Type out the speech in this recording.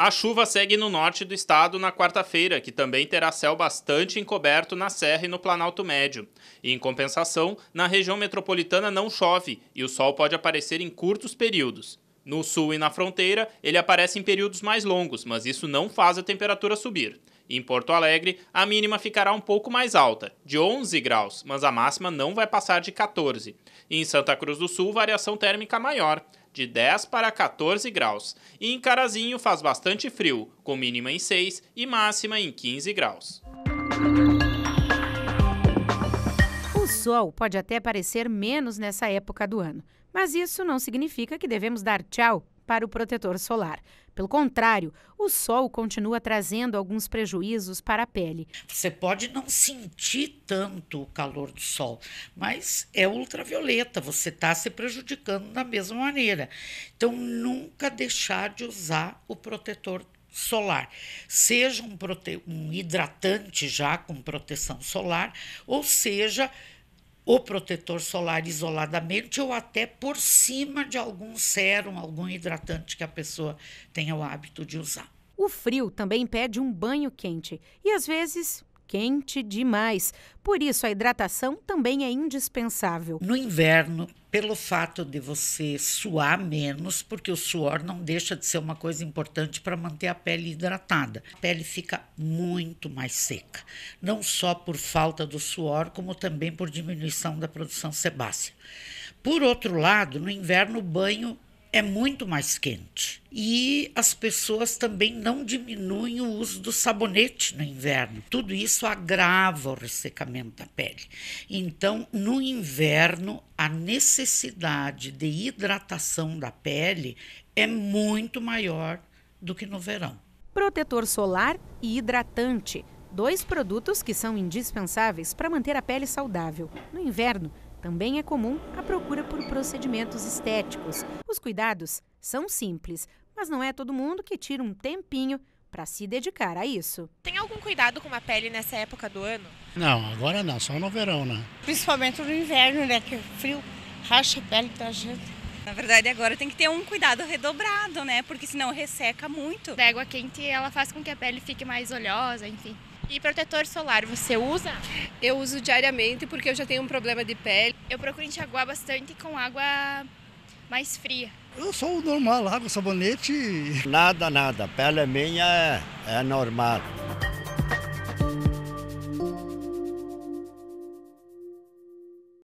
A chuva segue no norte do estado na quarta-feira, que também terá céu bastante encoberto na Serra e no Planalto Médio. E, em compensação, na região metropolitana não chove e o sol pode aparecer em curtos períodos. No sul e na fronteira, ele aparece em períodos mais longos, mas isso não faz a temperatura subir. Em Porto Alegre, a mínima ficará um pouco mais alta, de 11 graus, mas a máxima não vai passar de 14. E em Santa Cruz do Sul, variação térmica maior de 10 para 14 graus. E em Carazinho faz bastante frio, com mínima em 6 e máxima em 15 graus. O sol pode até parecer menos nessa época do ano, mas isso não significa que devemos dar tchau para o protetor solar. Pelo contrário, o sol continua trazendo alguns prejuízos para a pele. Você pode não sentir tanto o calor do sol, mas é ultravioleta, você está se prejudicando da mesma maneira. Então, nunca deixar de usar o protetor solar, seja um, um hidratante já com proteção solar, ou seja, o protetor solar isoladamente ou até por cima de algum sérum, algum hidratante que a pessoa tenha o hábito de usar. O frio também impede um banho quente e às vezes quente demais. Por isso, a hidratação também é indispensável. No inverno, pelo fato de você suar menos, porque o suor não deixa de ser uma coisa importante para manter a pele hidratada. A pele fica muito mais seca, não só por falta do suor, como também por diminuição da produção sebácea. Por outro lado, no inverno, o banho é muito mais quente. E as pessoas também não diminuem o uso do sabonete no inverno. Tudo isso agrava o ressecamento da pele. Então, no inverno, a necessidade de hidratação da pele é muito maior do que no verão. Protetor solar e hidratante. Dois produtos que são indispensáveis para manter a pele saudável. No inverno, também é comum a procura por procedimentos estéticos. Os cuidados são simples, mas não é todo mundo que tira um tempinho para se dedicar a isso. Tem algum cuidado com a pele nessa época do ano? Não, agora não, só no verão, né? Principalmente no inverno, né? Que é frio racha a pele da gente. Na verdade, agora tem que ter um cuidado redobrado, né? Porque senão resseca muito. A água quente, ela faz com que a pele fique mais oleosa, enfim. E protetor solar, você usa? Eu uso diariamente porque eu já tenho um problema de pele. Eu procuro enxaguar bastante com água mais fria. Eu sou o normal, água, sabonete. Nada, nada. pele minha é, é normal.